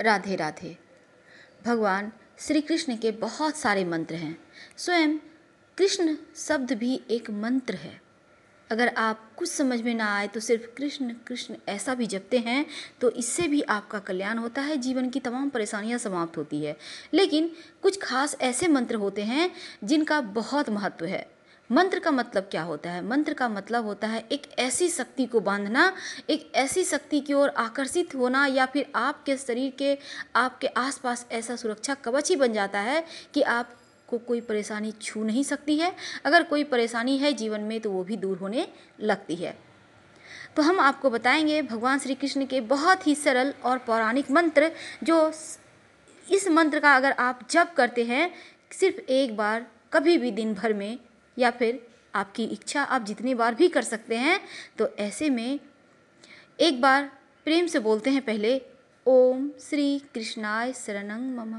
राधे राधे भगवान श्री कृष्ण के बहुत सारे मंत्र हैं स्वयं कृष्ण शब्द भी एक मंत्र है अगर आप कुछ समझ में ना आए तो सिर्फ कृष्ण कृष्ण ऐसा भी जपते हैं तो इससे भी आपका कल्याण होता है जीवन की तमाम परेशानियां समाप्त होती है लेकिन कुछ खास ऐसे मंत्र होते हैं जिनका बहुत महत्व है मंत्र का मतलब क्या होता है मंत्र का मतलब होता है एक ऐसी शक्ति को बांधना एक ऐसी शक्ति की ओर आकर्षित होना या फिर आपके शरीर के आपके आसपास ऐसा सुरक्षा कवच ही बन जाता है कि आप को कोई परेशानी छू नहीं सकती है अगर कोई परेशानी है जीवन में तो वो भी दूर होने लगती है तो हम आपको बताएंगे भगवान श्री कृष्ण के बहुत ही सरल और पौराणिक मंत्र जो इस मंत्र का अगर आप जप करते हैं सिर्फ एक बार कभी भी दिन भर में या फिर आपकी इच्छा आप जितनी बार भी कर सकते हैं तो ऐसे में एक बार प्रेम से बोलते हैं पहले ओम श्री कृष्णाय शरण मम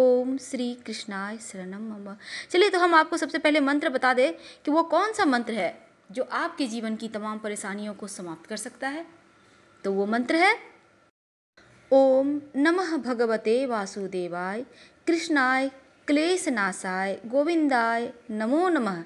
ओम श्री कृष्णाय शरणम मम चलिए तो हम आपको सबसे पहले मंत्र बता दें कि वो कौन सा मंत्र है जो आपके जीवन की तमाम परेशानियों को समाप्त कर सकता है तो वो मंत्र है ओम नमः भगवते वासुदेवाय कृष्णाय क्लेश नाशाय गोविंदाय नमो नमः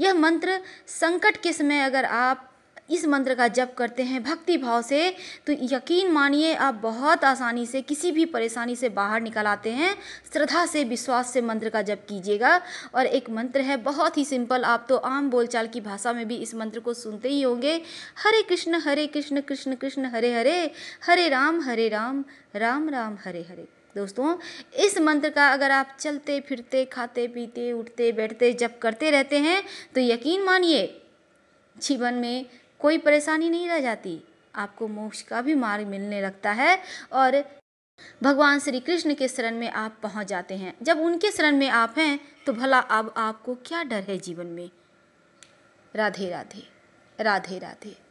यह मंत्र संकट के समय अगर आप इस मंत्र का जप करते हैं भक्ति भाव से तो यकीन मानिए आप बहुत आसानी से किसी भी परेशानी से बाहर निकल आते हैं श्रद्धा से विश्वास से मंत्र का जप कीजिएगा और एक मंत्र है बहुत ही सिंपल आप तो आम बोलचाल की भाषा में भी इस मंत्र को सुनते ही होंगे हरे कृष्ण हरे कृष्ण कृष्ण कृष्ण हरे हरे हरे राम हरे राम राम राम हरे हरे दोस्तों इस मंत्र का अगर आप चलते फिरते खाते पीते उठते बैठते जब करते रहते हैं तो यकीन मानिए जीवन में कोई परेशानी नहीं रह जाती आपको मोक्ष का भी मार्ग मिलने लगता है और भगवान श्री कृष्ण के शरण में आप पहुंच जाते हैं जब उनके शरण में आप हैं तो भला अब आपको क्या डर है जीवन में राधे राधे राधे राधे